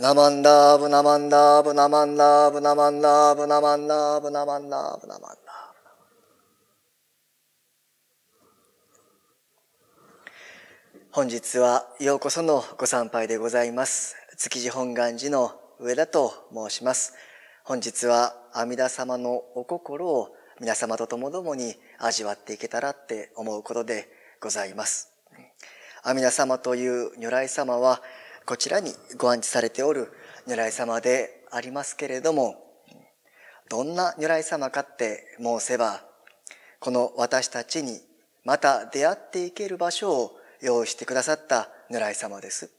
ナマンダーブナマンダーブナマンダーブナマンダーブナマンダーブナマンダーブナマンダーブ本日はようこそのご参拝でございます。築地本願寺の上田と申します。本日は阿弥陀様のお心を皆様と共々に味わっていけたらって思うことでございます。阿弥陀様という如来様はこちらにご安置されておる如来様でありますけれども、どんな如来様かって申せば、この私たちにまた出会っていける場所を用意してくださった如来様です。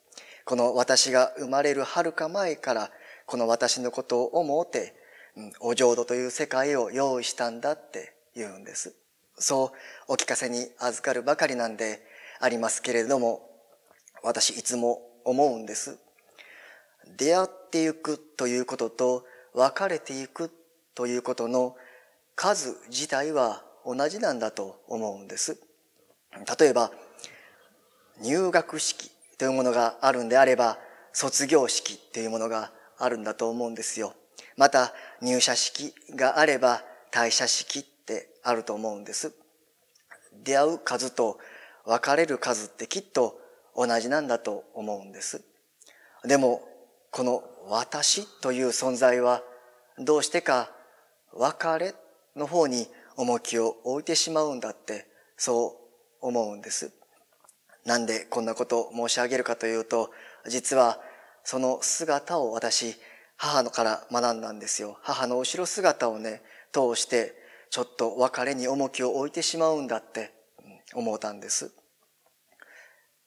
この私が生まれるはるか前から、この私のことを思うて、お浄土という世界を用意したんだって言うんです。そうお聞かせに預かるばかりなんでありますけれども、私いつも思うんです。出会ってゆくということと別れていくということの数自体は同じなんだと思うんです。例えば、入学式というものがあるんであれば、卒業式というものがあるんだと思うんですよ。また、入社式があれば、退社式ってあると思うんです。出会う数と別れる数ってきっと同じなんだと思うんです。でも、この私という存在は、どうしてか別れの方に重きを置いてしまうんだって、そう思うんです。なんでこんなことを申し上げるかというと、実はその姿を私、母のから学んだんですよ。母の後ろ姿をね、通して、ちょっと別れに重きを置いてしまうんだって思ったんです。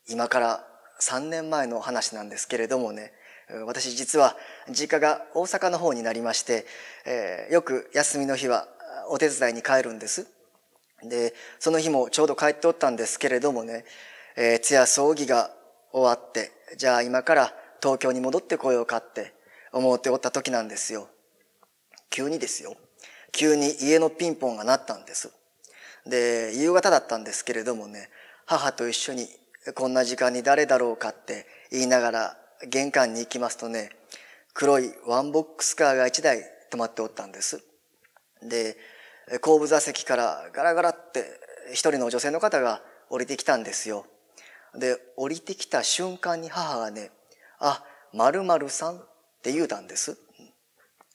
今から3年前の話なんですけれどもね私実は実家が大阪の方になりまして、えー、よく休みの日はお手伝いに帰るんです。でその日もちょうど帰っておったんですけれどもね、えー、通夜葬儀が終わってじゃあ今から東京に戻ってこようかって思っておった時なんですよ。急にですよ。急に家のピンポンが鳴ったんです。で、夕方だったんですけれどもね、母と一緒にこんな時間に誰だろうかって言いながら玄関に行きますとね、黒いワンボックスカーが一台止まっておったんです。で、後部座席からガラガラって一人の女性の方が降りてきたんですよ。で、降りてきた瞬間に母がね、あ、〇〇さんって言うたんです。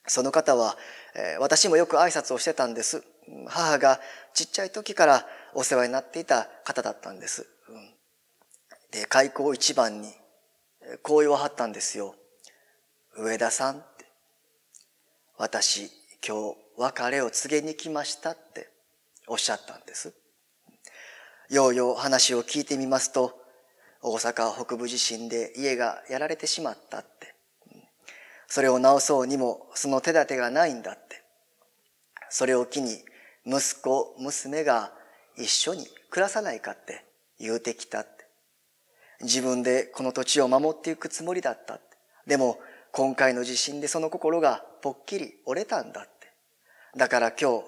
その方は、私もよく挨拶をしてたんです。母がちっちゃい時からお世話になっていた方だったんです。うん、で、開口一番に、こう言わはったんですよ。上田さんって、私、今日、別れを告げに来ましたっておっしゃったんです。ようよう話を聞いてみますと、大阪北部地震で家がやられてしまったって。それを直そうにもその手立てがないんだって。それを機に息子、娘が一緒に暮らさないかって言うてきたって。自分でこの土地を守っていくつもりだった。でも、今回の地震でその心がぽっきり折れたんだって。だから今日、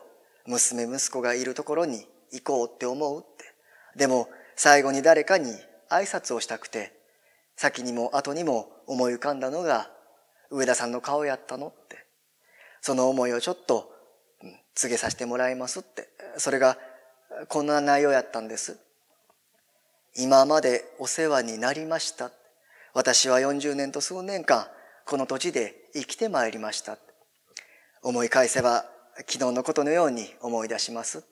娘息子がいるところに行こうって思うって。でも、最後に誰かに挨拶をしたくて、先にも後にも思い浮かんだのが、上田さんの顔やったのって。その思いをちょっと、告げさせてもらいますって。それが、こんな内容やったんです。今までお世話になりました。私は40年と数年間、この土地で生きてまいりました。思い返せば、昨日のことのように思い出します。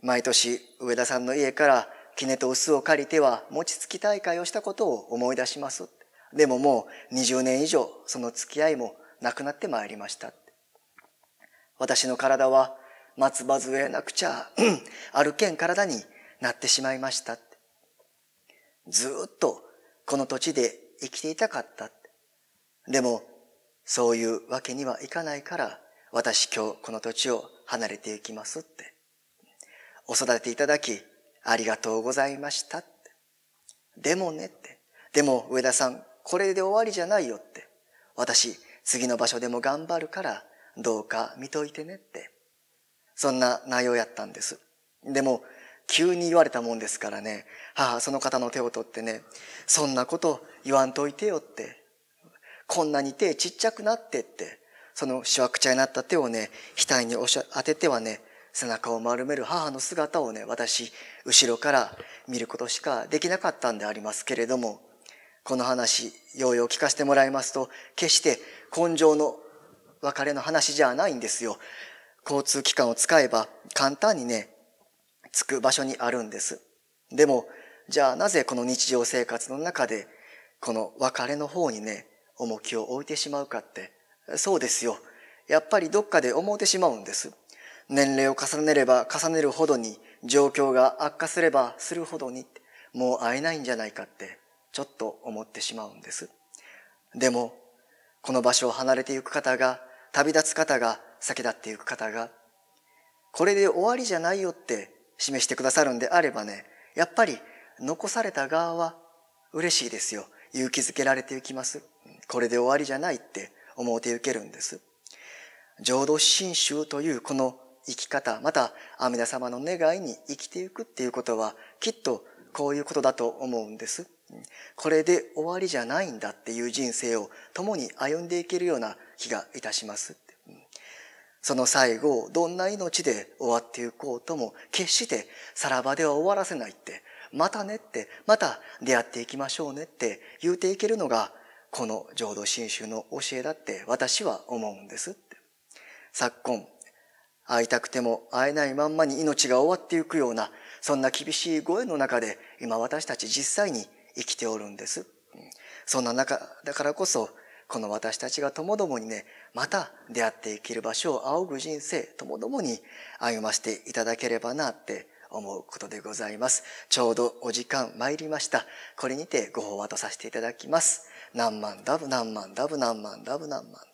毎年、上田さんの家から絹と薄を借りては餅つき大会をしたことを思い出します。でももう20年以上、その付き合いもなくなってまいりました。私の体は松葉杖なくちゃ歩けん体になってしまいました。ずっとこの土地で生きていたかった。でも、そういうわけにはいかないから、私今日この土地を離れていきますって。お育ていただき、ありがとうございましたって。でもねって。でも、上田さん、これで終わりじゃないよって。私、次の場所でも頑張るから、どうか見といてねって。そんな内容やったんです。でも、急に言われたもんですからね、母、その方の手を取ってね、そんなこと言わんといてよって、こんなに手ちっちゃくなってって、そのしわくちゃになった手をね、額に当ててはね、背中を丸める母の姿をね、私、後ろから見ることしかできなかったんでありますけれども、この話、ようよう聞かせてもらいますと、決して根性の別れの話じゃないんですよ。交通機関を使えば簡単にね、つく場所にあるんです。でも、じゃあなぜこの日常生活の中で、この別れの方にね、重きを置いてしまうかって、そうですよ。やっぱりどっかで思うてしまうんです。年齢を重ねれば重ねるほどに、状況が悪化すればするほどに、もう会えないんじゃないかって、ちょっと思ってしまうんです。でも、この場所を離れていく方が、旅立つ方が、先立っていく方が、これで終わりじゃないよって示してくださるんであればね、やっぱり残された側は嬉しいですよ。勇気づけられていきます。これで終わりじゃないって思うて受けるんです。浄土真宗というこの生き方、また阿弥陀様の願いに生きていくっていうことはきっとこういうことだと思うんです。これで終わりじゃないんだっていう人生を共に歩んでいけるような気がいたします。その最後をどんな命で終わっていこうとも決してさらばでは終わらせないってまたねってまた出会っていきましょうねって言うていけるのがこの浄土真宗の教えだって私は思うんですって昨今会いたくても会えないまんまに命が終わっていくようなそんな厳しい声の中で今私たち実際に生きておるんですそんな中だからこそこの私たちがともどもにね、また出会っていける場所を仰ぐ人生ともどもに歩ませていただければなって思うことでございます。ちょうどお時間参りました。これにてご法話とさせていただきます。何万ダブ何万ダブ何万ダブ何万ダブ。